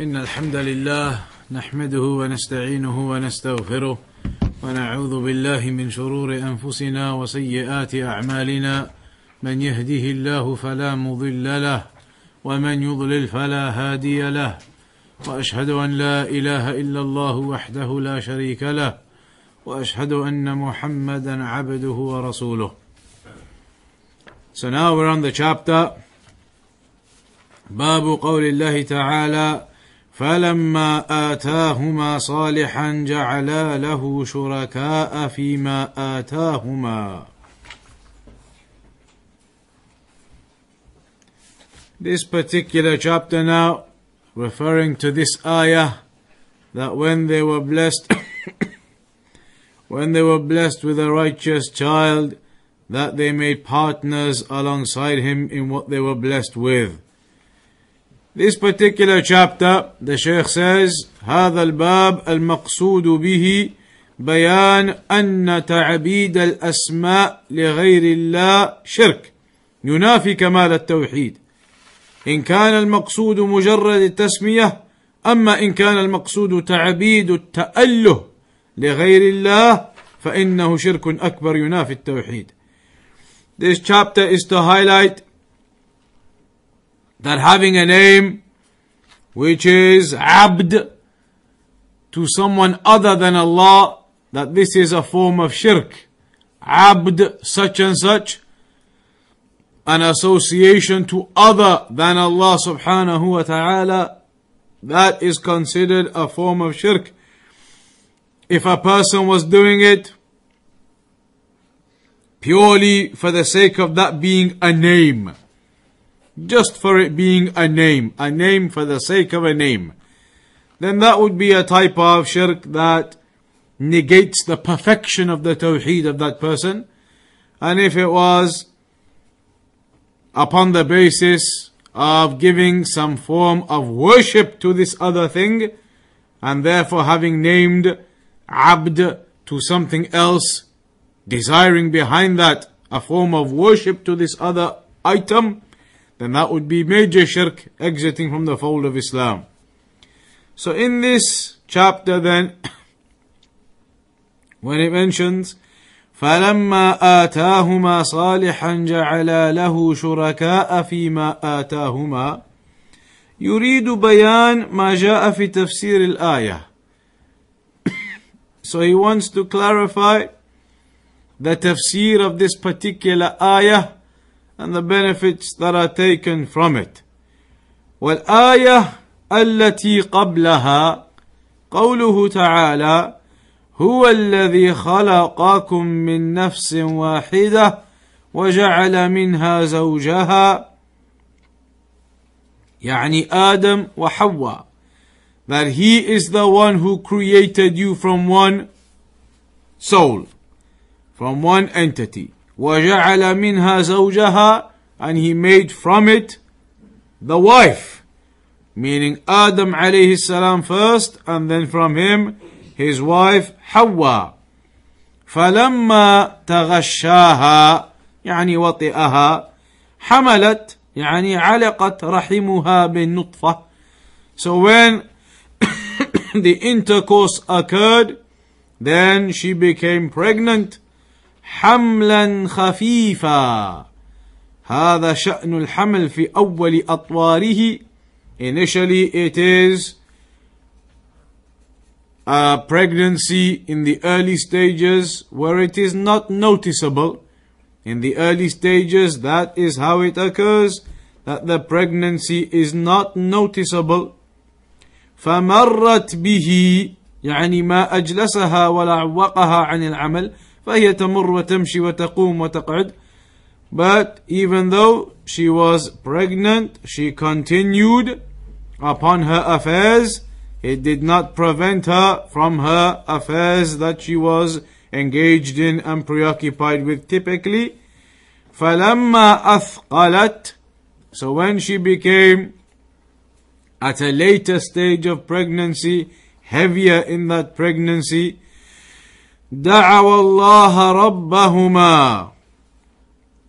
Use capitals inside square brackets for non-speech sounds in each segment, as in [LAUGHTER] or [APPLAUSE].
إن الحمد لله نحمده ونستعينه ونستغفره ونعوذ بالله من شرور أنفسنا وسيئات أعمالنا من يهده الله فلا مضل له ومن يضلل فلا هادي له وأشهد أن لا إله إلا الله وحده لا شريك له وأشهد أن محمدا عبده ورسوله So now we're on the chapter باب قول الله تعالى فلما آتاهما صالحا جعلا له شركاء فيما آتاهما This particular chapter now referring to this ayah that when they were blessed [COUGHS] when they were blessed with a righteous child that they made partners alongside him in what they were blessed with This particular chapter, the Shaykh says, هذا الباب المقصود به بيان أن تعبيد الأسماء لغير الله شرك ينافي كمال التوحيد إن كان المقصود مجرد التسمية أما إن كان المقصود تعبيد التأله لغير الله فإنه شرك أكبر ينافي التوحيد This chapter is to highlight that having a name which is abd to someone other than Allah, that this is a form of shirk. Abd, such and such, an association to other than Allah subhanahu wa ta'ala, that is considered a form of shirk. If a person was doing it purely for the sake of that being a name, just for it being a name, a name for the sake of a name, then that would be a type of shirk that negates the perfection of the tawheed of that person. And if it was upon the basis of giving some form of worship to this other thing, and therefore having named abd to something else, desiring behind that a form of worship to this other item, then that would be major shirk exiting from the fold of Islam. So in this chapter then, [COUGHS] when it mentions فلما آتاهما صالحا جعلا له شركاء فيما آتاهما يريد بيان ما جاء في تفسير الآية So he wants to clarify the tafsir of this particular ayah and the benefits that are taken from it. والآية التي قبلها قوله تعالى هو الذي خلقكم من نفس واحدة وجعل منها زوجها يعني آدم وحواء that he is the one who created you from one soul from one entity وَجَعَلَ مِنْهَا زَوْجَهَا And he made from it the wife. Meaning Adam alayhi salam first and then from him his wife Hawa. فلما تغشاها يعني وطئها حملت يعني علقت رحمها بالنطفة So when [COUGHS] the intercourse occurred, then she became pregnant. حملا خفيفا هذا شأن الحمل في أول أطواره initially it is a pregnancy in the early stages where it is not noticeable in the early stages that is how it occurs that the pregnancy is not noticeable فمرت به يعني ما أجلسها ولا عوقها عن العمل فهي تمر وتمشي وتقوم وتقعد But even though she was pregnant, she continued upon her affairs. It did not prevent her from her affairs that she was engaged in and preoccupied with typically. فَلَمَّا أَثْقَلَتْ So when she became at a later stage of pregnancy, heavier in that pregnancy, دعوا الله ربهما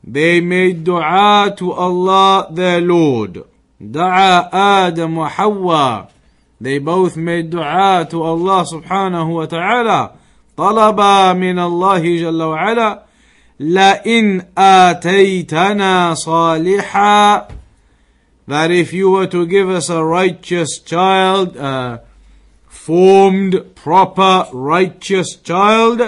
They made dua to Allah their Lord. Da'a They both made dua to Allah subhanahu wa ta'ala. طلبا من الله جل وعلا لئن آتيتنا صالحا That if you were to give us a righteous child, uh, formed, proper, righteous child.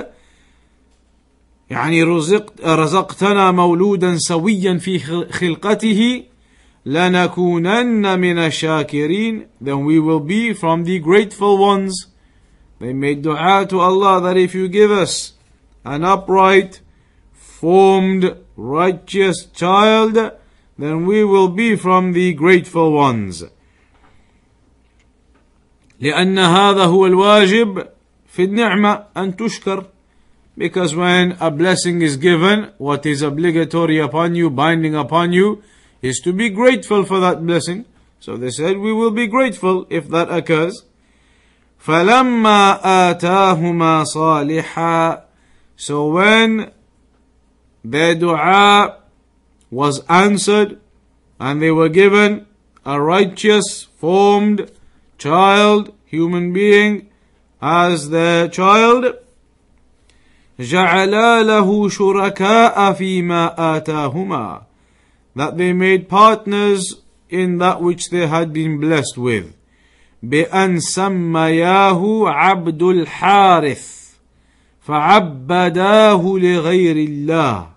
يعني رزقت رزقتنا مولودا سويا في خلقته لنكونن من الشاكرين then we will be from the grateful ones they made dua to Allah that if you give us an upright formed righteous child then we will be from the grateful ones لأن هذا هو الواجب في النعمة أن تشكر because when a blessing is given what is obligatory upon you binding upon you is to be grateful for that blessing so they said we will be grateful if that occurs فلما آتاهما صالحا so when their dua was answered and they were given a righteous formed child human being as the child جعلا له شركاء فيما آتاهما that they made partners in that which they had been blessed with بأن سمياه عبد الحارث فعبداه لغير الله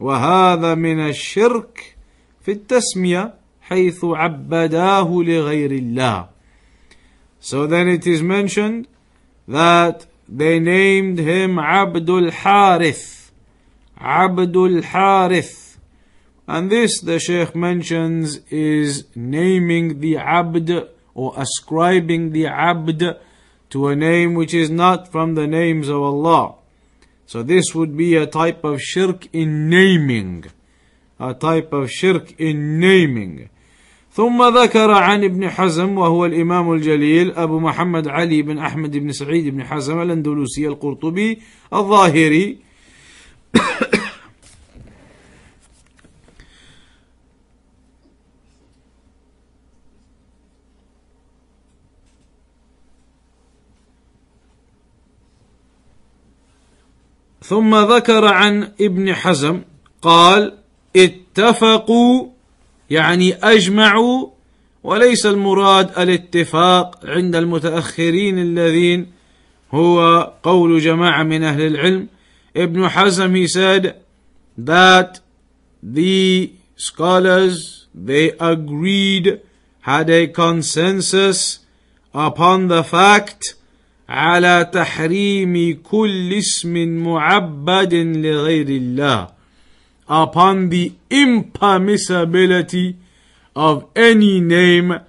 وهذا من الشرك في التسمية حيث عبداه لغير الله So then it is mentioned that they named him Abdul Harith. Abdul Harith. And this the Sheikh mentions is naming the Abd or ascribing the Abd to a name which is not from the names of Allah. So this would be a type of shirk in naming. A type of shirk in naming. ثم ذكر عن ابن حزم وهو الإمام الجليل أبو محمد علي بن أحمد بن سعيد بن حزم الأندلسي القرطبي الظاهري ثم ذكر عن ابن حزم قال اتفقوا يعني اجمعوا وليس المراد الاتفاق عند المتاخرين الذين هو قول جماعه من اهل العلم ابن حزم he said that the scholars they agreed had a consensus upon the fact على تحريم كل اسم معبد لغير الله upon the impermissibility of any name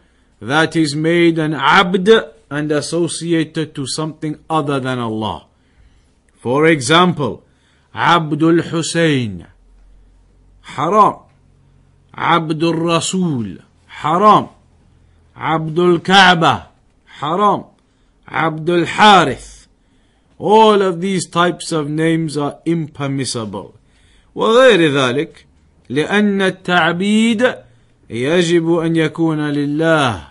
that is made an abd and associated to something other than Allah. For example, Abdul Hussein, haram. Abdul Rasul, haram. Abdul Kaaba, haram. Abdul Harith. All of these types of names are impermissible. وغير ذلك لأن التعبيد يجب أن يكون لله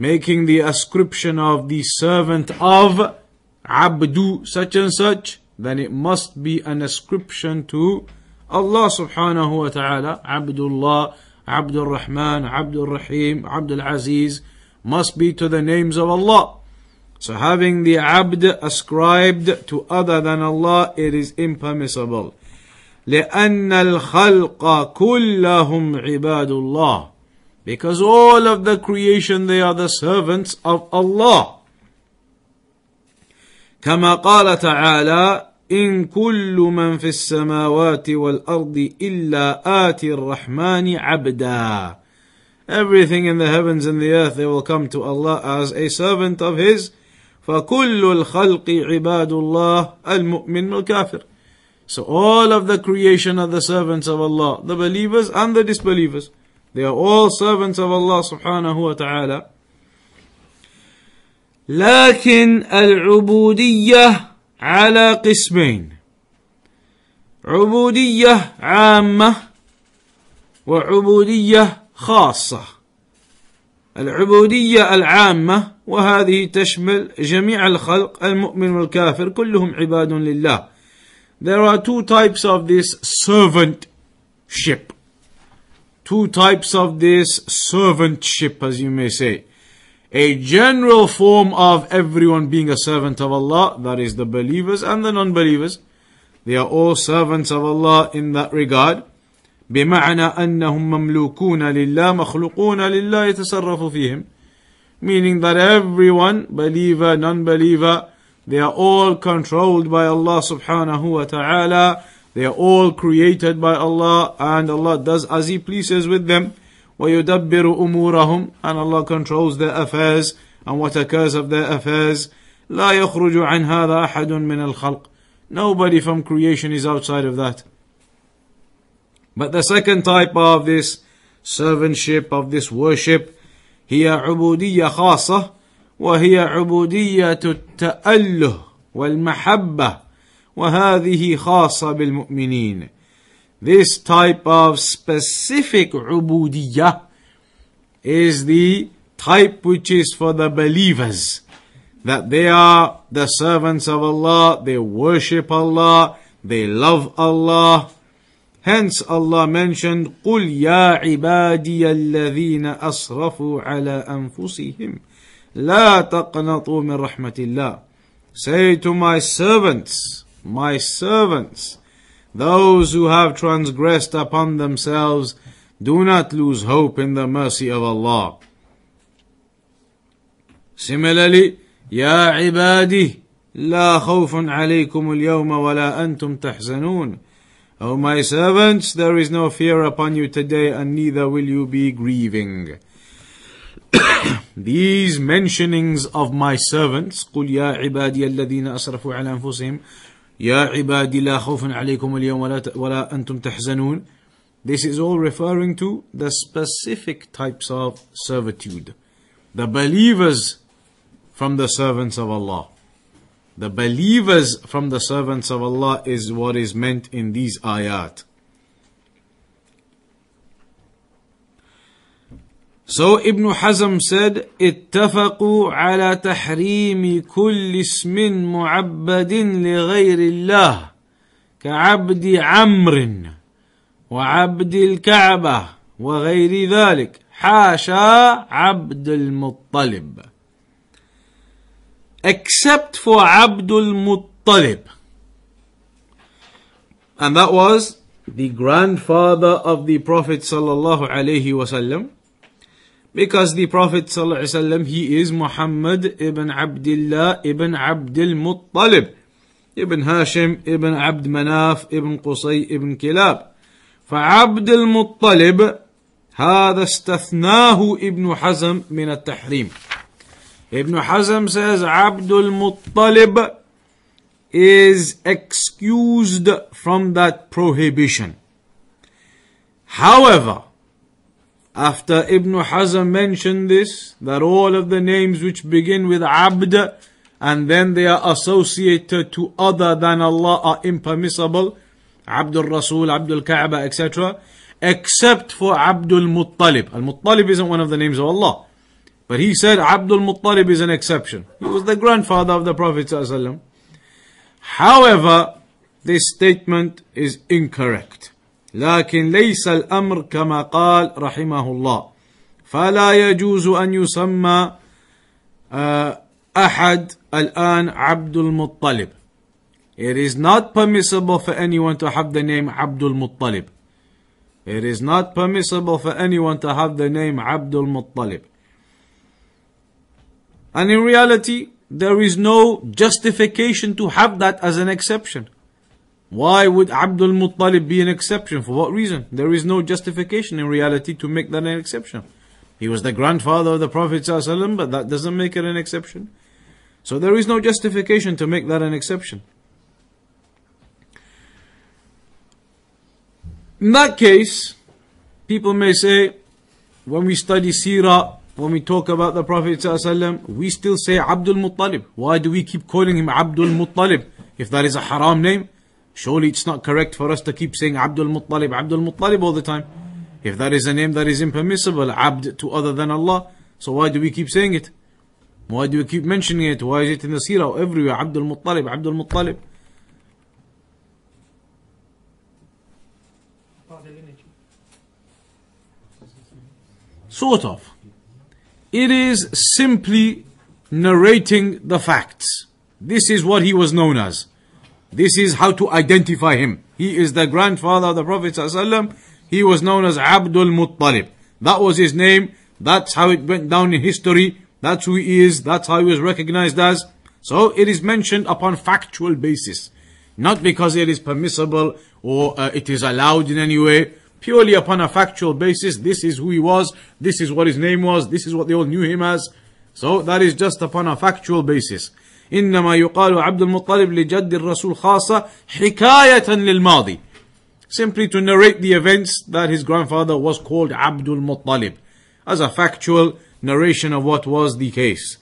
making the ascription of the servant of عبد such and such then it must be an ascription to Allah subhanahu wa ta'ala الله عبد الرحمن عبد الرحيم عبد العزيز must be to the names of Allah so having the abd ascribed to other than Allah it is impermissible لأن الخلق كلهم عباد الله because all of the creation they are the servants of Allah كما قال تعالى إن كل من في السماوات والأرض إلا آتي الرحمن عبدا Everything in the heavens and the earth they will come to Allah as a servant of His فكل الخلق عباد الله المؤمن والكافر So all of the creation are the servants of Allah, the believers and the disbelievers. They are all servants of Allah subhanahu wa ta'ala. لكن العبودية على قسمين عبودية عامة وعبودية خاصة العبودية العامة وهذه تشمل جميع الخلق المؤمن والكافر كلهم عباد لله There are two types of this servantship. Two types of this servantship, as you may say. A general form of everyone being a servant of Allah, that is the believers and the non-believers. They are all servants of Allah in that regard. بمعنى أنهم مملوكون لله مخلوقون لله يتصرف فيهم meaning that everyone believer non-believer they are all controlled by Allah subhanahu wa ta'ala. They are all created by Allah and Allah does as He pleases with them. وَيُدَبِّرُ أُمُورَهُمْ And Allah controls their affairs and what occurs of their affairs. لا يخرج عن هذا أحد من الخلق Nobody from creation is outside of that. But the second type of this servantship, of this worship, هي عبودية خاصة وهي عبودية التأله والمحبة وهذه خاصة بالمؤمنين. This type of specific عبودية is the type which is for the believers. That they are the servants of Allah, they worship Allah, they love Allah. Hence Allah mentioned قُلْ يَا عِبَادِيَ الَّذِينَ أَصْرَفُوا عَلَى أَنفُسِهِمْ Say to my servants, my servants, those who have transgressed upon themselves, do not lose hope in the mercy of Allah. Similarly, يا عبادي لا خوف عليكم اليوم ولا أنتم تحزنون O my servants, there is no fear upon you today and neither will you be grieving. These mentionings of my servants قل يا عبادي الذين أسرفوا على أنفسهم يا عبادي لا خوف عليكم اليوم ولا, أنتم تحزنون This is all referring to the specific types of servitude. The believers from the servants of Allah. The believers from the servants of Allah is what is meant in these ayat. So Ibn Hazm said, اتفقوا على تحريم كل اسم معبد لغير الله كعبد عمر وعبد الكعبة وغير ذلك حاشا عبد المطلب except for عبد المطلب and that was the grandfather of the Prophet صلى الله عليه وسلم because the Prophet صلى he is Muhammad ibn Abdullah ibn Abdul Muttalib ibn Hashim ibn Abd Manaf ibn Qusay ibn Kilab فعبد المطلب هذا استثناه ابن حزم من التحريم ابن حزم says Abdul Muttalib is excused from that prohibition however After Ibn Hazm mentioned this, that all of the names which begin with Abd and then they are associated to other than Allah are impermissible, Abdul Rasul, Abdul Kaaba, etc., except for Abdul Muttalib. Al Muttalib isn't one of the names of Allah. But he said Abdul Muttalib is an exception. He was the grandfather of the Prophet. ﷺ. However, this statement is incorrect. لكن ليس الامر كما قال رحمه الله فلا يجوز ان يسمى احد الان عبد المطلب It is not permissible for anyone to have the name عبد المطلب It is not permissible for anyone to have the name عبد المطلب And in reality, there is no justification to have that as an exception. Why would Abdul Muttalib be an exception? For what reason? There is no justification in reality to make that an exception. He was the grandfather of the Prophet but that doesn't make it an exception. So there is no justification to make that an exception. In that case, people may say, when we study Sirah, when we talk about the Prophet we still say Abdul Muttalib. Why do we keep calling him Abdul Muttalib if that is a haram name? Surely it's not correct for us to keep saying Abdul Muttalib, Abdul Muttalib all the time. If that is a name that is impermissible, Abd to other than Allah, so why do we keep saying it? Why do we keep mentioning it? Why is it in the seerah everywhere? Abdul Muttalib, Abdul Muttalib. Sort of. It is simply narrating the facts. This is what he was known as. This is how to identify him. He is the grandfather of the Prophet ﷺ. He was known as Abdul Muttalib. That was his name. That's how it went down in history. That's who he is. That's how he was recognized as. So it is mentioned upon factual basis. Not because it is permissible or uh, it is allowed in any way. Purely upon a factual basis. This is who he was. This is what his name was. This is what they all knew him as. So that is just upon a factual basis. إنما يقال عبد المطلب لجد الرسول خاصة حكاية للماضي simply to narrate the events that his grandfather was called Abdul Muttalib as a factual narration of what was the case.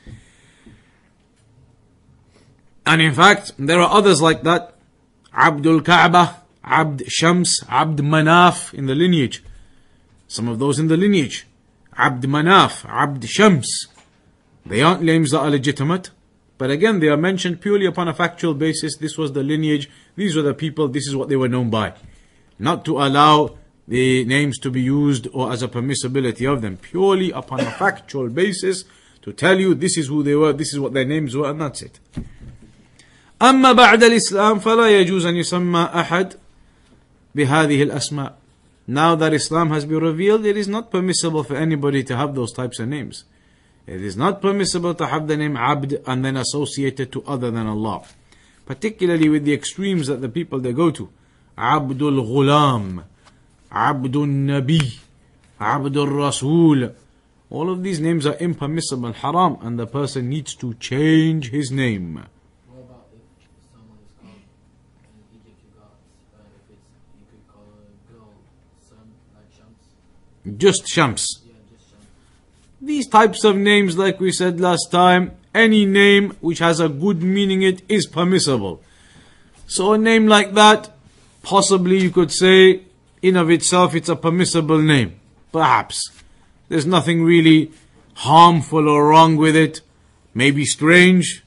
And in fact, there are others like that. Abdul Kaaba, Abd Shams, Abd Manaf in the lineage. Some of those in the lineage. Abd Manaf, Abd Shams. They aren't names that are legitimate. But again, they are mentioned purely upon a factual basis. This was the lineage, these were the people, this is what they were known by. Not to allow the names to be used or as a permissibility of them, purely upon a factual basis to tell you this is who they were, this is what their names were, and that's it. أما بعد الإسلام فلا يجوز أن يسمى أحد بهذه الأسماء. Now that Islam has been revealed, it is not permissible for anybody to have those types of names. It is not permissible to have the name abd and then associate it to other than Allah. Particularly with the extremes that the people they go to. Abdul Ghulam, Abdul Nabi, Abdul Rasul. All of these names are impermissible, haram, and the person needs to change his name. Just Shams. These types of names, like we said last time, any name which has a good meaning it is permissible. So a name like that, possibly you could say in of itself it's a permissible name. Perhaps. There's nothing really harmful or wrong with it. Maybe strange.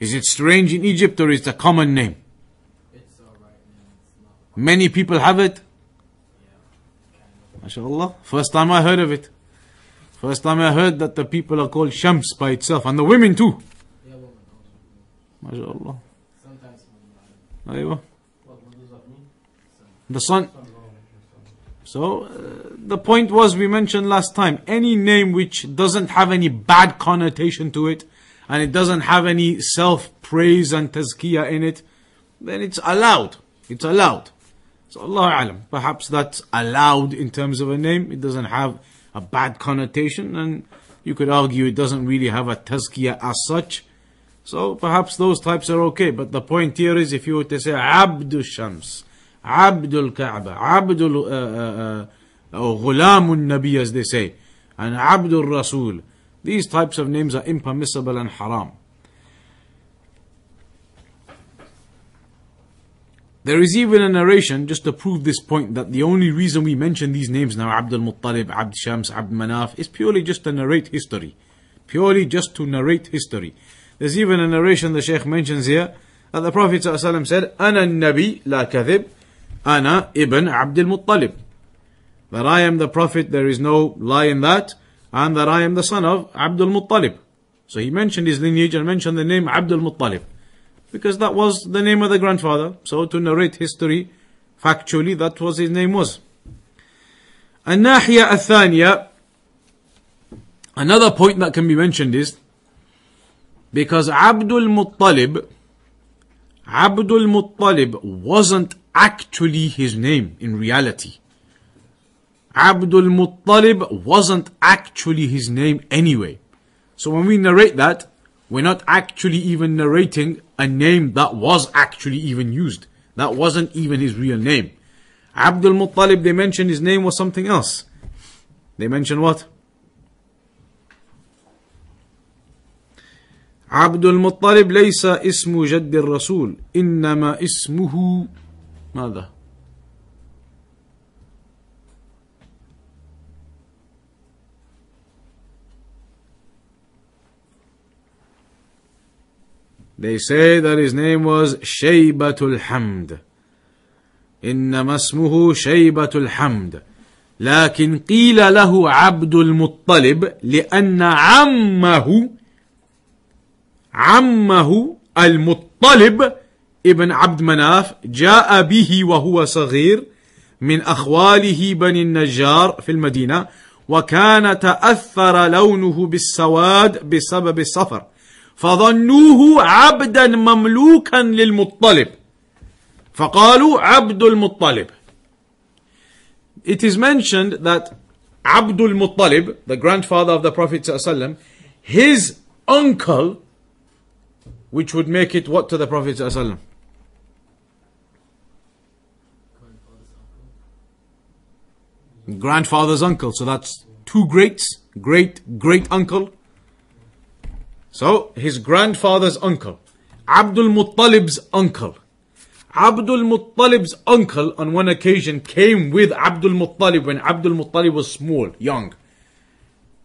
Is it strange in Egypt or is it a common name? Many people have it. MashaAllah. First time I heard of it. First time I heard that the people are called Shams by itself, and the women too. women MashaAllah. Sometimes. The sun. So, uh, the point was we mentioned last time any name which doesn't have any bad connotation to it, and it doesn't have any self praise and tazkiyah in it, then it's allowed. It's allowed. So, Allah Alam. Perhaps that's allowed in terms of a name. It doesn't have a bad connotation, and you could argue it doesn't really have a tazkiyah as such. So perhaps those types are okay, but the point here is if you were to say Abdul Shams, Abdul Kaaba, Abdul uh, uh, uh, Ghulam al Nabi, as they say, and Abdul Rasul, these types of names are impermissible and haram. There is even a narration just to prove this point that the only reason we mention these names now, Abdul Muttalib, Abd Shams, Abd Manaf, is purely just to narrate history. Purely just to narrate history. There's even a narration the Shaykh mentions here that the Prophet ﷺ said, Ana Nabi la kadhib, Ana ibn Abdul Muttalib. That I am the Prophet, there is no lie in that, and that I am the son of Abdul Muttalib. So he mentioned his lineage and mentioned the name Abdul Muttalib because that was the name of the grandfather. So to narrate history factually, that was his name was. Another point that can be mentioned is because Abdul Muttalib Abdul Muttalib wasn't actually his name in reality. Abdul Muttalib wasn't actually his name anyway. So when we narrate that, we're not actually even narrating a name that was actually even used. That wasn't even his real name. Abdul Muttalib, they mentioned his name was something else. They mentioned what? عبد المطلب ليس اسم جد الرسول إنما اسمه ماذا They say that his name was Shaybatul Hamd. إنما اسمه شيبة الحمد لكن قيل له عبد المطلب لأن عمه عمه المطلب ابن عبد مناف جاء به وهو صغير من أخواله بني النجار في المدينة وكان تأثر لونه بالسواد بسبب السفر فظنوه عبدا مملوكا للمطلب فقالوا عبد المطلب It is mentioned that Abdul Muttalib, the grandfather of the Prophet ﷺ, his uncle, which would make it what to the Prophet ﷺ? Grandfather's uncle. So that's two greats, great great uncle, so his grandfather's uncle, Abdul Muttalib's uncle. Abdul Muttalib's uncle on one occasion came with Abdul Muttalib when Abdul Muttalib was small, young.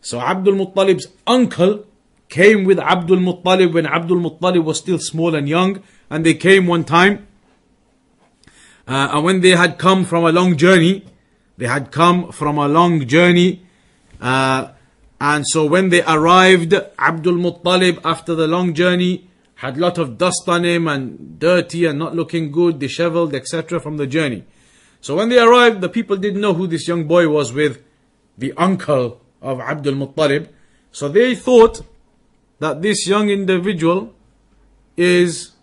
So Abdul Muttalib's uncle came with Abdul Muttalib when Abdul Muttalib was still small and young, and they came one time. Uh, and when they had come from a long journey, they had come from a long journey. Uh, and so when they arrived, Abdul Muttalib, after the long journey, had lot of dust on him and dirty and not looking good, disheveled, etc. from the journey. So when they arrived, the people didn't know who this young boy was with, the uncle of Abdul Muttalib. So they thought that this young individual is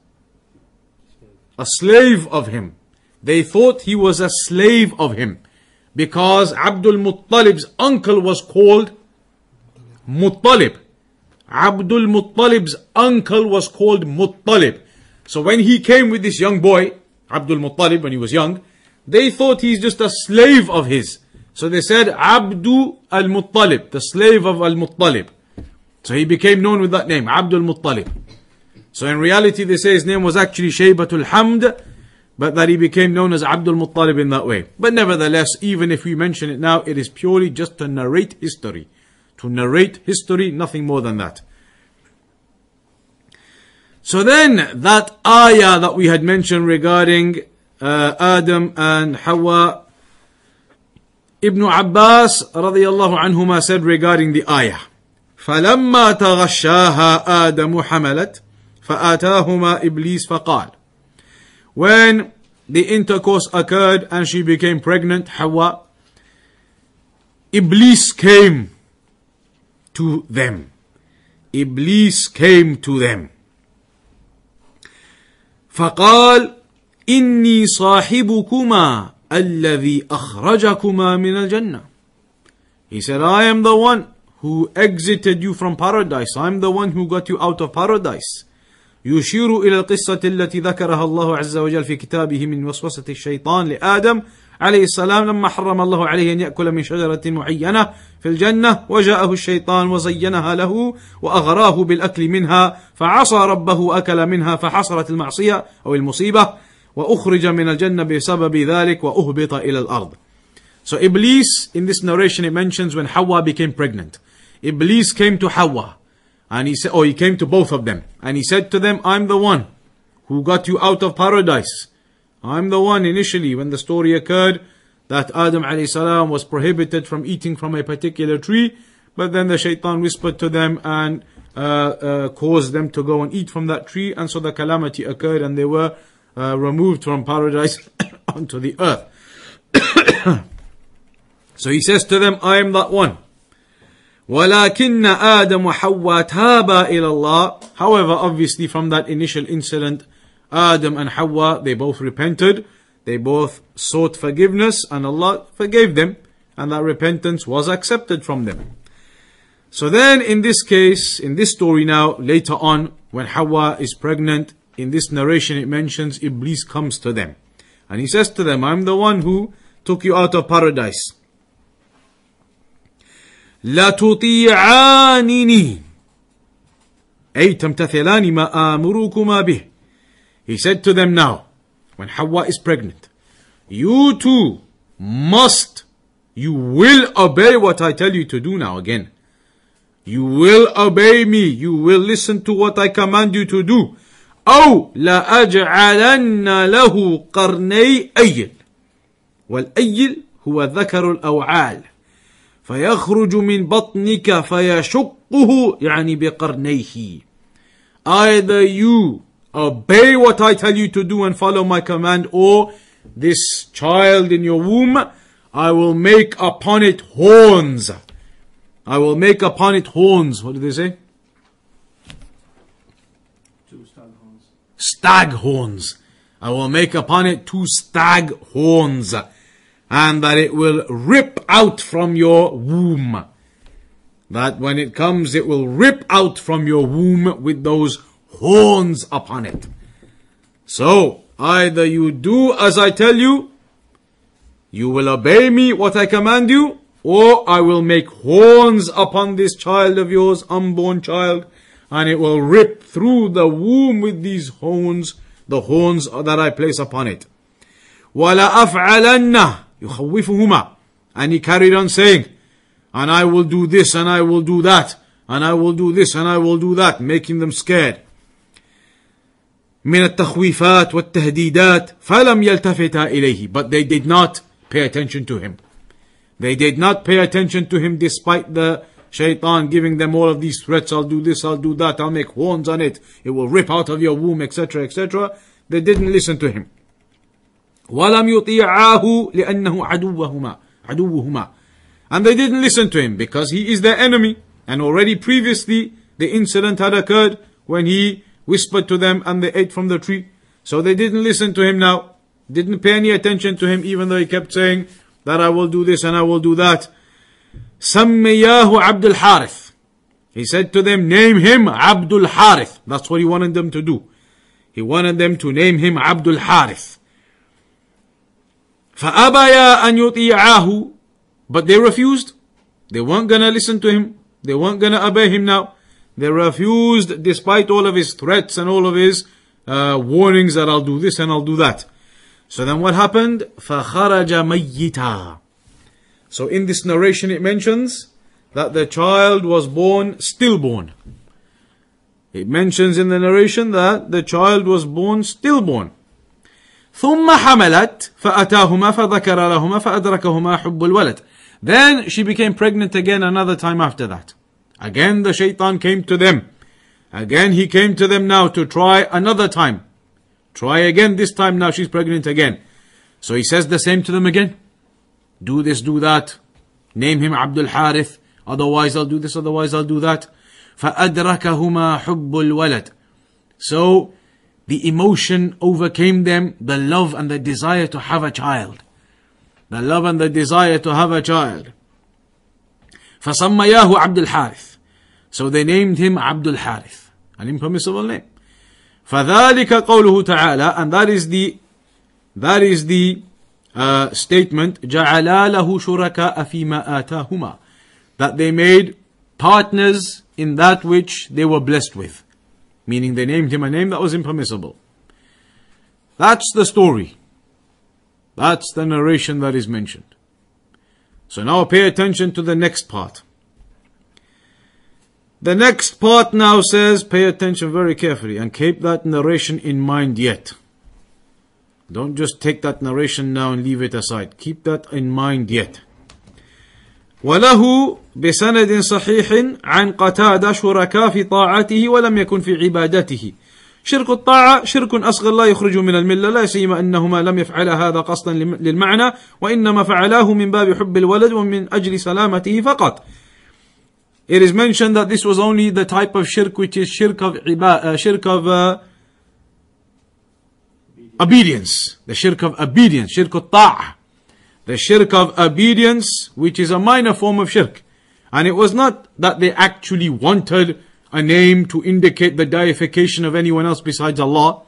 a slave of him. They thought he was a slave of him because Abdul Muttalib's uncle was called Muttalib. Abdul Muttalib's uncle was called Muttalib. So when he came with this young boy, Abdul Muttalib, when he was young, they thought he's just a slave of his. So they said, Abdu al Muttalib, the slave of al Muttalib. So he became known with that name, Abdul Muttalib. So in reality, they say his name was actually Shaybatul Hamd, but that he became known as Abdul Muttalib in that way. But nevertheless, even if we mention it now, it is purely just to narrate history to narrate history, nothing more than that. So then, that ayah that we had mentioned regarding uh, Adam and Hawa, Ibn Abbas radiallahu anhuma said regarding the ayah, فلما تغشاها آدم حملت فآتاهما إبليس فقال When the intercourse occurred and she became pregnant, Hawa, Iblis came to them. Iblis came to them. فقال إني صاحبكما الذي أخرجكما من الجنة. He said, I am the one who exited you from paradise. I'm the one who got you out of paradise. يشير إلى القصة التي ذكرها الله عز وجل في كتابه من وسوسة الشيطان لآدم عليه السلام لما حرم الله عليه أن يأكل من شجرة معينة في الجنة وجاءه الشيطان وزينها له وأغراه بالأكل منها فعصى ربه أكل منها فحصلت المعصية أو المصيبة وأخرج من الجنة بسبب ذلك وأهبط إلى الأرض So Iblis in this narration it mentions when Hawa became pregnant Iblis came to Hawa and he said, or oh, he came to both of them and he said to them, I'm the one who got you out of paradise I'm the one initially when the story occurred that Adam salam was prohibited from eating from a particular tree, but then the shaitan whispered to them and uh, uh, caused them to go and eat from that tree, and so the calamity occurred and they were uh, removed from paradise [COUGHS] onto the earth. [COUGHS] so he says to them, I am that one. However, obviously from that initial incident, Adam and Hawa, they both repented, they both sought forgiveness, and Allah forgave them, and that repentance was accepted from them. So then, in this case, in this story now, later on, when Hawa is pregnant, in this narration it mentions Iblis comes to them. And he says to them, I'm the one who took you out of paradise. لا أي تمتثلان ما آمركما به He said to them now, when Hawa is pregnant, you too must, you will obey what I tell you to do now again. You will obey me. You will listen to what I command you to do. أو لأجعلن له قرني أيل والأيل هو ذكر الأوعال فيخرج من بطنك فيشقه يعني بقرنيه either you Obey what I tell you to do and follow my command, or this child in your womb, I will make upon it horns. I will make upon it horns. What do they say? Two stag horns. Stag horns. I will make upon it two stag horns, and that it will rip out from your womb. That when it comes, it will rip out from your womb with those horns upon it. So, either you do as I tell you, you will obey me what I command you, or I will make horns upon this child of yours, unborn child, and it will rip through the womb with these horns, the horns that I place upon it. وَلَأَفْعَلَنَّ يُخَوِّفُهُمَا And he carried on saying, and I will do this, and I will do that, and I will do this, and I will do that, making them scared. من التخويفات والتهديدات فلم يلتفتا إليه but they did not pay attention to him they did not pay attention to him despite the shaitan giving them all of these threats I'll do this I'll do that I'll make horns on it it will rip out of your womb etc etc they didn't listen to him ولم يطيعاه لأنه عدوهما عدوهما and they didn't listen to him because he is their enemy and already previously the incident had occurred when he whispered to them and they ate from the tree. So they didn't listen to him now, didn't pay any attention to him, even though he kept saying that I will do this and I will do that. Sammiyahu Abdul Harith. He said to them, name him Abdul Harith. That's what he wanted them to do. He wanted them to name him Abdul Harith. an أن يطيعاه but they refused. They weren't gonna listen to him. They weren't gonna obey him now. They refused despite all of his threats and all of his uh, warnings that I'll do this and I'll do that. So then what happened? فَخَرَجَ مَيِّتًا So in this narration it mentions that the child was born stillborn. It mentions in the narration that the child was born stillborn. ثم حملت فأتاهما فذكر لهما فأدركهما حب الولد. Then she became pregnant again another time after that. Again the shaitan came to them. Again he came to them now to try another time. Try again this time now she's pregnant again. So he says the same to them again. Do this, do that. Name him Abdul Harith. Otherwise I'll do this, otherwise I'll do that. فَأَدْرَكَهُمَا حُبُّ الْوَلَدِ So the emotion overcame them, the love and the desire to have a child. The love and the desire to have a child. فَسَمَّيَاهُ عَبْدُ الْحَارِثِ so they named him Abdul Harith, an impermissible name. فَذَلِكَ قَوْلُهُ تَعَالَى And that is the, that is the uh, statement, جَعَلَا لَهُ شُرَكَاءَ فِي مَا آتَاهُمَا That they made partners in that which they were blessed with. Meaning they named him a name that was impermissible. That's the story. That's the narration that is mentioned. So now pay attention to the next part. The next part now says, pay attention very carefully and keep that narration in mind yet. Don't just take that narration now and leave it aside. Keep that in mind yet. وله بسند صحيح عن قتادة شركاء في طاعته ولم يكن في عبادته شرك الطاعة شرك أصغر لا يخرج من الملة لا سيما أنهما لم يفعلا هذا قصدا للمعنى وإنما فعلاه من باب حب الولد ومن أجل سلامته فقط It is mentioned that this was only the type of shirk which is shirk of uh, shirk of uh, obedience. The shirk of obedience, shirk of ta'ah. The shirk of obedience, which is a minor form of shirk. And it was not that they actually wanted a name to indicate the deification of anyone else besides Allah.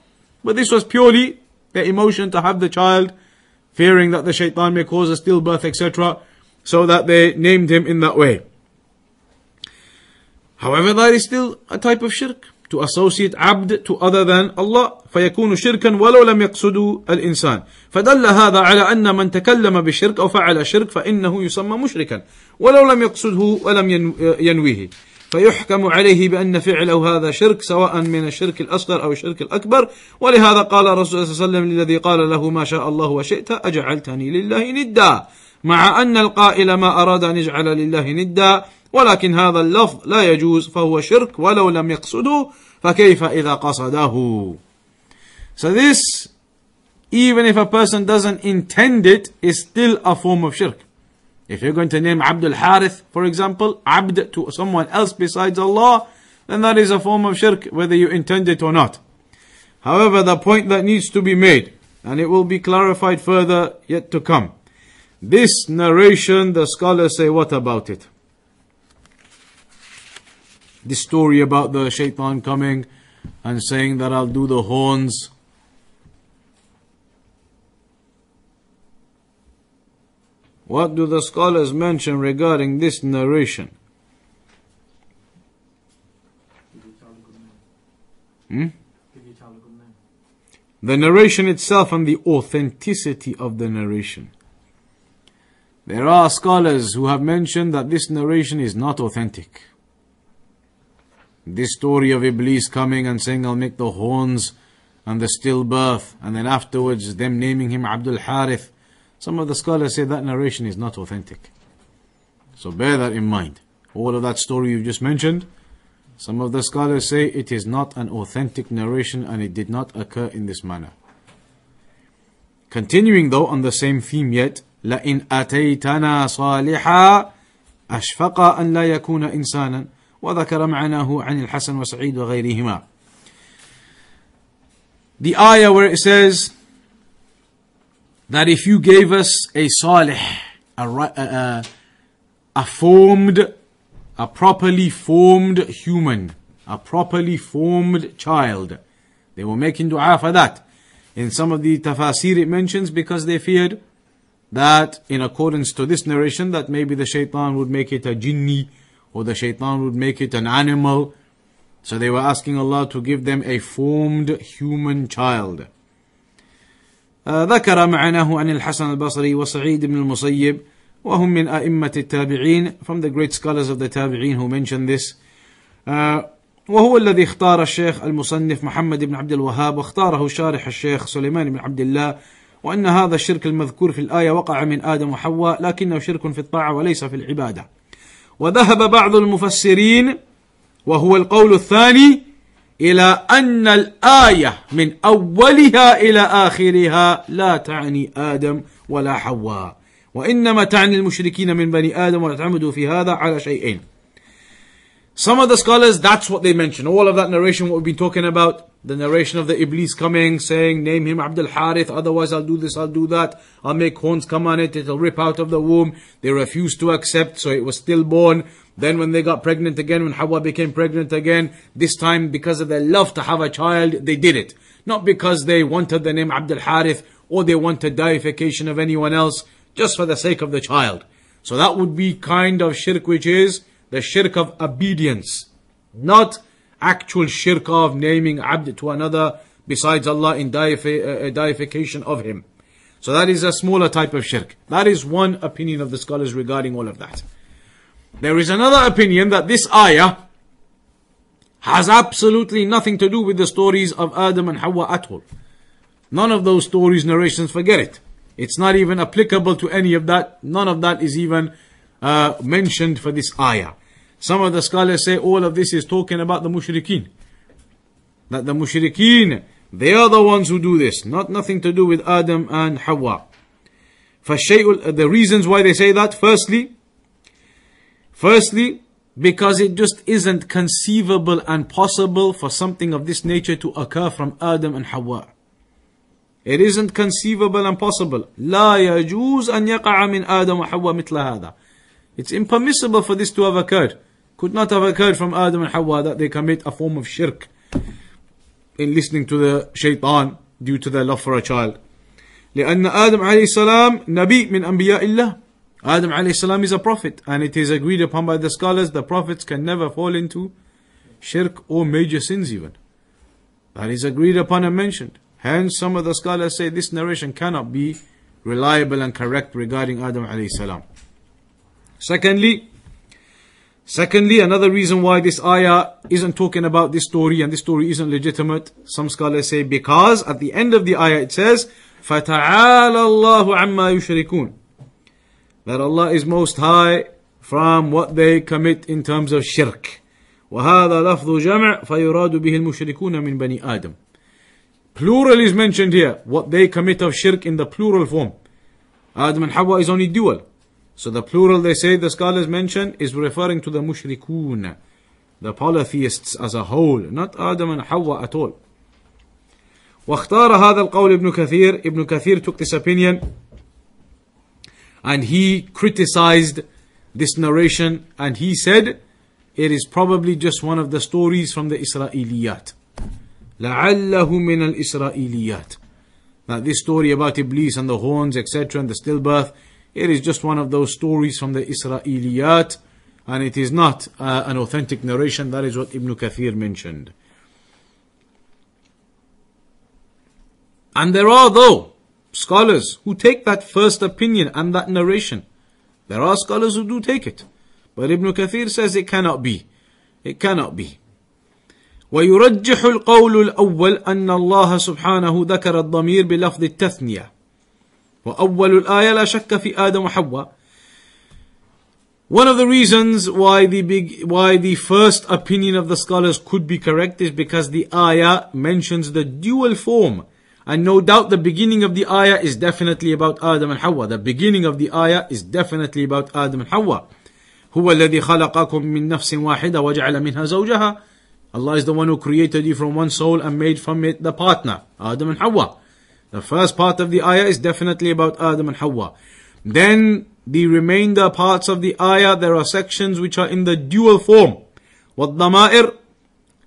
But this was purely their emotion to have the child, fearing that the shaitan may cause a stillbirth, etc. So that they named him in that way. However, that is still a type of shirk to associate abd to other than Allah فيكون شركا ولو لم يقصدوا الإنسان فدل هذا على أن من تكلم بشرك أو فعل شرك فإنه يسمى مشركا ولو لم يقصده ولم ينويه فيحكم عليه بأن فعله هذا شرك سواء من الشرك الأصغر أو الشرك الأكبر ولهذا قال الرسول صلى الله عليه وسلم للذي قال له ما شاء الله وشئت أجعلتني لله ندا مع أن القائل ما أراد أن يجعل لله ندا ولكن هذا اللفظ لا يجوز فهو شرك ولو لم يقصده فكيف إذا قصده So this, even if a person doesn't intend it, is still a form of shirk. If you're going to name Abdul Harith, for example, Abd to someone else besides Allah, then that is a form of shirk, whether you intend it or not. However, the point that needs to be made, and it will be clarified further yet to come, this narration, the scholars say, what about it? This story about the shaitan coming and saying that I'll do the horns. What do the scholars mention regarding this narration? Hmm? The narration itself and the authenticity of the narration. There are scholars who have mentioned that this narration is not authentic. This story of Iblis coming and saying, I'll make the horns and the stillbirth, and then afterwards them naming him Abdul Harith. Some of the scholars say that narration is not authentic. So bear that in mind. All of that story you've just mentioned, some of the scholars say it is not an authentic narration and it did not occur in this manner. Continuing though on the same theme yet, لئن أتيتنا صالحا أشفق أن لا يكون إنسانا وذكر معناه عن الحسن وسعيد وغيرهما The ayah where it says that if you gave us a salih, a, a, a formed, a properly formed human, a properly formed child, they were making dua for that. In some of the tafasir it mentions because they feared that in accordance to this narration that maybe the shaitan would make it a jinni or the shaitan would make it an animal. So they were asking Allah to give them a formed human child. Uh, ذكر معناه عن الحسن البصري وسعيد بن المسيب وهم من أئمة التابعين from the great scholars of the تابعين who mentioned this uh, وهو الذي اختار الشيخ المصنف محمد بن عبد الوهاب واختاره شارح الشيخ سليمان بن عبد الله وأن هذا الشرك المذكور في الآية وقع من آدم وحواء لكنه شرك في الطاعة وليس في العبادة وذهب بعض المفسرين وهو القول الثاني إلى أن الآية من أولها إلى آخرها لا تعني آدم ولا حواء وإنما تعني المشركين من بني آدم وتعمدوا في هذا على شيئين Some of the scholars, that's what they mention. All of that narration, what we've been talking about, the narration of the Iblis coming, saying, name him Abdul Harith, otherwise I'll do this, I'll do that, I'll make horns come on it, it'll rip out of the womb. They refused to accept, so it was stillborn. Then when they got pregnant again, when Hawa became pregnant again, this time because of their love to have a child, they did it. Not because they wanted the name Abdul Harith, or they wanted deification of anyone else, just for the sake of the child. So that would be kind of shirk which is, the shirk of obedience. Not actual shirk of naming abd to another besides Allah in deifi- uh, uh deification of him. So that is a smaller type of shirk. That is one opinion of the scholars regarding all of that. There is another opinion that this ayah has absolutely nothing to do with the stories of Adam and Hawa at all. None of those stories, narrations, forget it. It's not even applicable to any of that. None of that is even uh, mentioned for this ayah. Some of the scholars say all of this is talking about the mushrikeen. That the mushrikeen, they are the ones who do this, not nothing to do with Adam and Hawa. Uh, the reasons why they say that, firstly, firstly, because it just isn't conceivable and possible for something of this nature to occur from Adam and Hawa. It isn't conceivable and possible. لا يجوز أن يقع من آدم وحواء مثل هذا. It's impermissible for this to have occurred could not have occurred from Adam and Hawa that they commit a form of shirk in listening to the shaitan due to their love for a child. لأن آدم عليه السلام نبي من أنبياء الله Adam عليه السلام is a prophet and it is agreed upon by the scholars the prophets can never fall into shirk or major sins even. That is agreed upon and mentioned. Hence some of the scholars say this narration cannot be reliable and correct regarding Adam عليه السلام. Secondly, Secondly, another reason why this ayah isn't talking about this story and this story isn't legitimate, some scholars say because at the end of the ayah it says, فَتَعَالَى اللَّهُ عَمَّا يُشْرِكُونَ That Allah is most high from what they commit in terms of shirk. وَهَذَا لَفْظُ جَمْعٍ فَيُرَادُ بِهِ الْمُشْرِكُونَ مِنْ بَنِي آدَمٍ Plural is mentioned here, what they commit of shirk in the plural form. Adam and Hawa is only dual. So the plural they say the scholars mention is referring to the mushrikun, the polytheists as a whole, not Adam and Hawa at all. واختار هذا القول ابن كثير ابن كثير took this opinion and he criticized this narration and he said it is probably just one of the stories from the Israeliyat. لعله من الإسرائيليات Now this story about Iblis and the horns etc and the stillbirth it is just one of those stories from the Israeliyat, and it is not uh, an authentic narration. That is what Ibn Kathir mentioned. And there are, though, scholars who take that first opinion and that narration. There are scholars who do take it. But Ibn Kathir says it cannot be. It cannot be. ويرجح القول الأول أن الله سبحانه ذكر الضمير بلفظ التثنية وأول الآية لا شك في آدم وحواء one of the reasons why the big, why the first opinion of the scholars could be correct is because the ayah mentions the dual form. And no doubt the beginning of the ayah is definitely about Adam and Hawa. The beginning of the ayah is definitely about Adam and Hawa. هو الذي خلقكم من نفس واحدة وجعل منها زوجها. Allah is the one who created you from one soul and made from it the partner, Adam and Hawa. The first part of the ayah is definitely about Adam and Hawa. Then the remainder parts of the ayah, there are sections which are in the dual form. والضمائر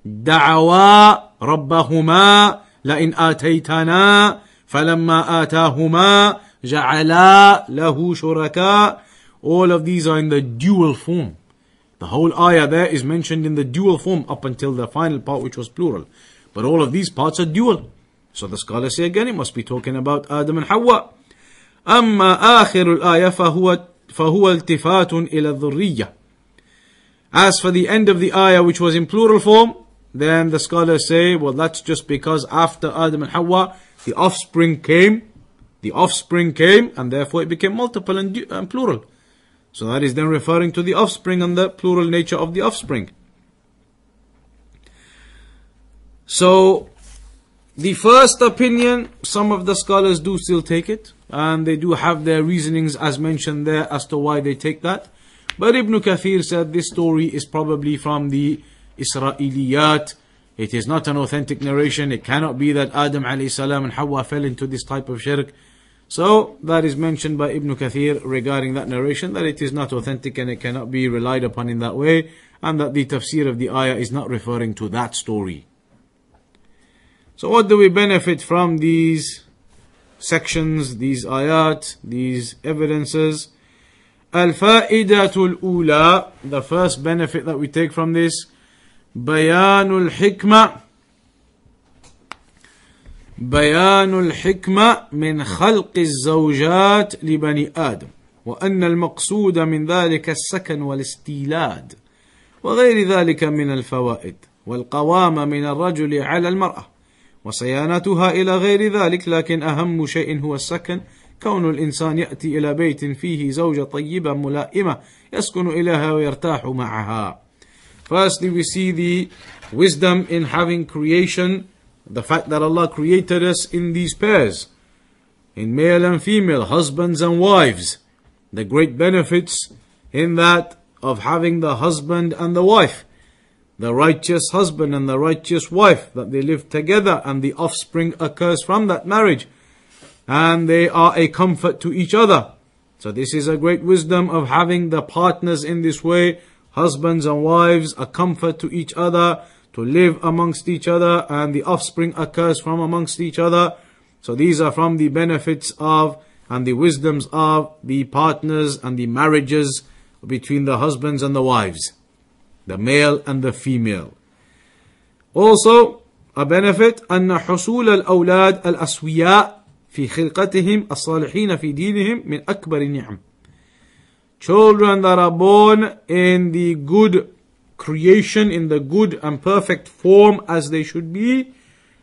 دعوى ربهما لئن آتيتنا فلما آتاهما جعلا له شركاء All of these are in the dual form. The whole ayah there is mentioned in the dual form up until the final part which was plural. But all of these parts are dual. So the scholars say again, it must be talking about Adam and Hawa. أما آخر الآية فهو فهو التفات إلى الذرية. As for the end of the ayah, which was in plural form, then the scholars say, well, that's just because after Adam and Hawa, the offspring came, the offspring came, and therefore it became multiple and, and plural. So that is then referring to the offspring and the plural nature of the offspring. So the first opinion, some of the scholars do still take it, and they do have their reasonings as mentioned there as to why they take that. But Ibn Kathir said this story is probably from the Israeliyat. It is not an authentic narration. It cannot be that Adam salam and Hawa fell into this type of shirk. So that is mentioned by Ibn Kathir regarding that narration that it is not authentic and it cannot be relied upon in that way, and that the tafsir of the ayah is not referring to that story. So what do we benefit from these sections, these ayat, these evidences? الفائدة الأولى The first benefit that we take from this بيان الحكمة بيان الحكمة من خلق الزوجات لبني آدم وأن المقصود من ذلك السكن والاستيلاد وغير ذلك من الفوائد والقوامة من الرجل على المرأة وصيانتها إلى غير ذلك لكن أهم شيء هو السكن كون الإنسان يأتي إلى بيت فيه زوجة طيبة ملائمة يسكن إليها ويرتاح معها Firstly, we see the wisdom in having creation, the fact that Allah created us in these pairs, in male and female, husbands and wives. The great benefits in that of having the husband and the wife. the righteous husband and the righteous wife, that they live together and the offspring occurs from that marriage, and they are a comfort to each other. So this is a great wisdom of having the partners in this way, husbands and wives, a comfort to each other, to live amongst each other, and the offspring occurs from amongst each other. So these are from the benefits of and the wisdoms of the partners and the marriages between the husbands and the wives the male and the female. Also, a benefit أن حصول الأولاد الأسوياء في خلقتهم الصالحين في دينهم من أكبر النعم. Children that are born in the good creation, in the good and perfect form as they should be,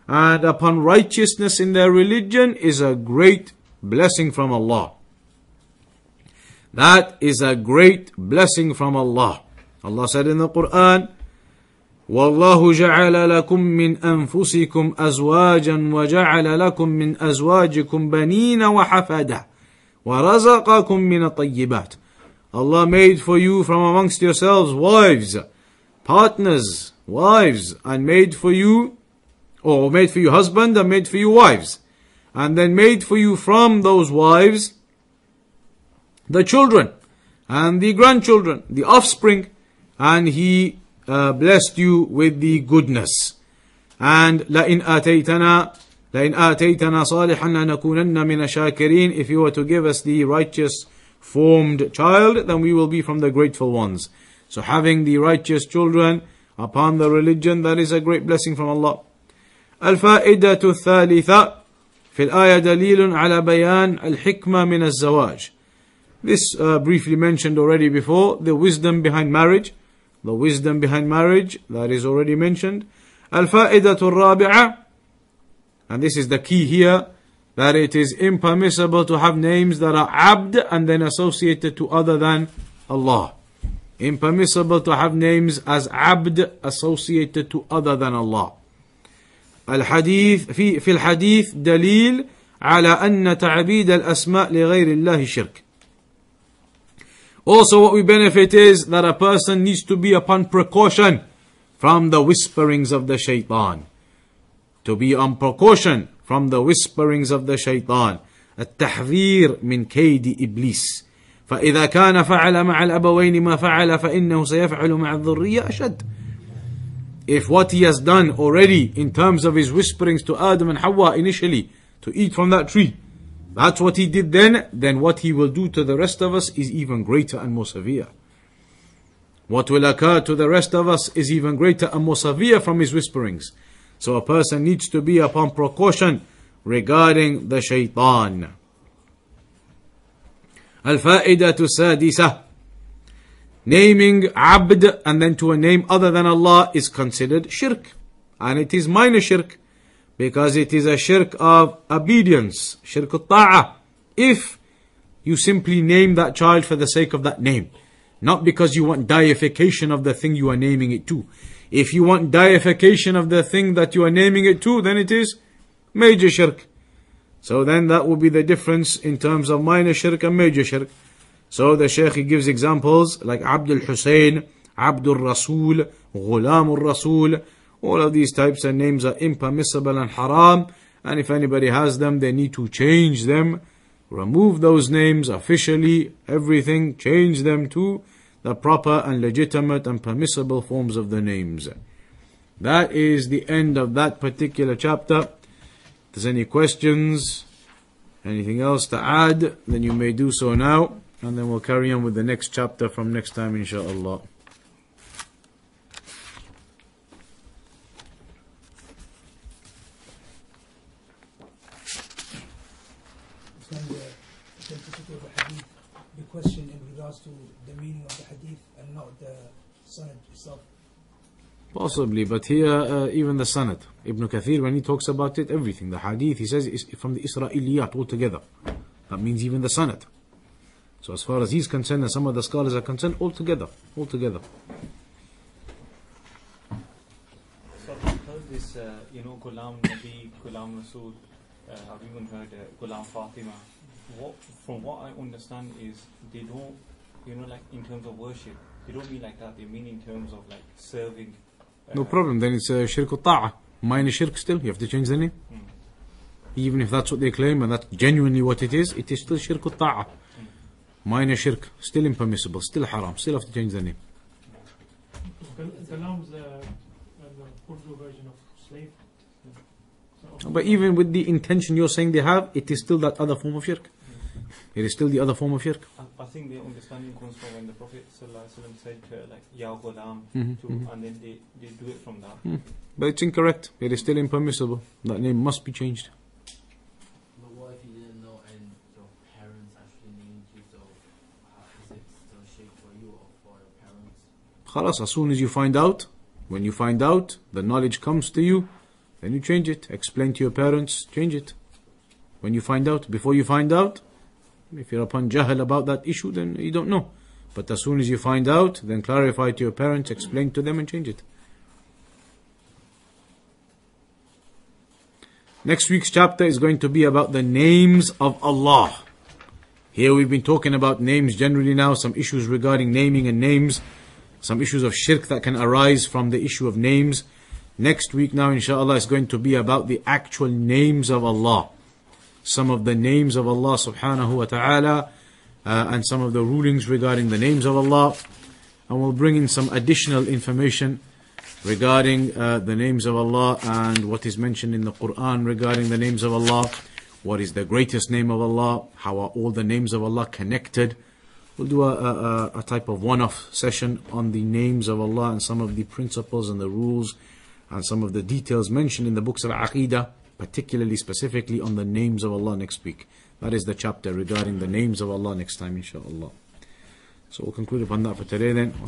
and upon righteousness in their religion is a great blessing from Allah. That is a great blessing from Allah. Allah said in the Quran, والله جعل لكم من أنفسكم أزواجا وجعل لكم من أزواجكم بنين وحفدة ورزقكم من الطيبات Allah made for you from amongst yourselves wives, partners, wives, and made for you, or made for you husband and made for you wives, and then made for you from those wives the children and the grandchildren, the offspring, and he uh, blessed you with the goodness. And لَئِنْ آتَيْتَنَا لَئِنْ آتَيْتَنَا صَالِحًا لَنَكُونَنَّ مِنَ الشَّاكِرِينَ If you were to give us the righteous formed child, then we will be from the grateful ones. So having the righteous children upon the religion, that is a great blessing from Allah. الفائدة الثالثة في الآية دليل على بيان الحكمة من الزواج. This uh, briefly mentioned already before, the wisdom behind marriage the wisdom behind marriage that is already mentioned. الفائدة الرابعة and this is the key here that it is impermissible to have names that are abd and then associated to other than Allah. Impermissible to have names as abd associated to other than Allah. الحديث في في الحديث دليل على أن تعبيد الأسماء لغير الله شرك. Also, what we benefit is that a person needs to be upon precaution from the whisperings of the shaitan. To be on precaution from the whisperings of the shaitan. التحذير من كيد إبليس فإذا كان فعل مع الأبوين ما فعل فإنه سيفعل مع الذرية أشد If what he has done already in terms of his whisperings to Adam and Hawa initially to eat from that tree that's what he did then, then what he will do to the rest of us is even greater and more severe. What will occur to the rest of us is even greater and more severe from his whisperings. So a person needs to be upon precaution regarding the shaitan. to sadisa, Naming abd and then to a name other than Allah is considered shirk. And it is minor shirk because it is a shirk of obedience, shirk al-ta'ah, if you simply name that child for the sake of that name, not because you want deification of the thing you are naming it to. If you want deification of the thing that you are naming it to, then it is major shirk. So then that will be the difference in terms of minor shirk and major shirk. So the Shaykh gives examples like Abdul Hussein, Abdul Rasul, Ghulam Rasul, all of these types and names are impermissible and haram. And if anybody has them, they need to change them. Remove those names officially, everything, change them to the proper and legitimate and permissible forms of the names. That is the end of that particular chapter. If there's any questions, anything else to add, then you may do so now. And then we'll carry on with the next chapter from next time, inshaAllah. Possibly, but here uh, even the Sanad, Ibn Kathir, when he talks about it, everything, the Hadith, he says is from the Israeliyat altogether. That means even the Sanad. So as far as he's concerned and some of the scholars are concerned, altogether, altogether. So because this, uh, you know, Ghulam Nabi, Ghulam Rasul, uh, I've even heard uh, Ghulam Fatima, what, from what I understand is they don't, you know, like in terms of worship, they don't mean like that. They mean in terms of like serving no problem. Then it's a uh, shirk al minor shirk still. You have to change the name. Even if that's what they claim and that's genuinely what it is, it is still shirk al Minor shirk, still impermissible, still haram, still have to change the name. Kalam's uh, Urdu version of slave. But even with the intention you're saying they have, it is still that other form of shirk. It is still the other form of shirk. I, I think the understanding comes from when the Prophet said uh, like Ya Ghulam, mm-hmm, mm-hmm, and then they, they do it from that. Mm. But it's incorrect. It is still impermissible. That name must be changed. But what if you didn't know and your parents actually named you, so How is is it still shirk for you or for your parents? Khalas, as soon as you find out, when you find out, the knowledge comes to you, then you change it. Explain to your parents, change it. When you find out, before you find out, if you're upon jahil about that issue, then you don't know. But as soon as you find out, then clarify to your parents, explain to them, and change it. Next week's chapter is going to be about the names of Allah. Here we've been talking about names generally now, some issues regarding naming and names, some issues of shirk that can arise from the issue of names. Next week now, inshallah, is going to be about the actual names of Allah some of the names of Allah subhanahu wa ta'ala uh, and some of the rulings regarding the names of Allah. And we'll bring in some additional information regarding uh, the names of Allah and what is mentioned in the Quran regarding the names of Allah. What is the greatest name of Allah? How are all the names of Allah connected? We'll do a, a, a type of one off session on the names of Allah and some of the principles and the rules and some of the details mentioned in the books of Aqidah particularly specifically on the names of Allah next week. That is the chapter regarding the names of Allah next time, inshaAllah. So we'll conclude upon that for today then.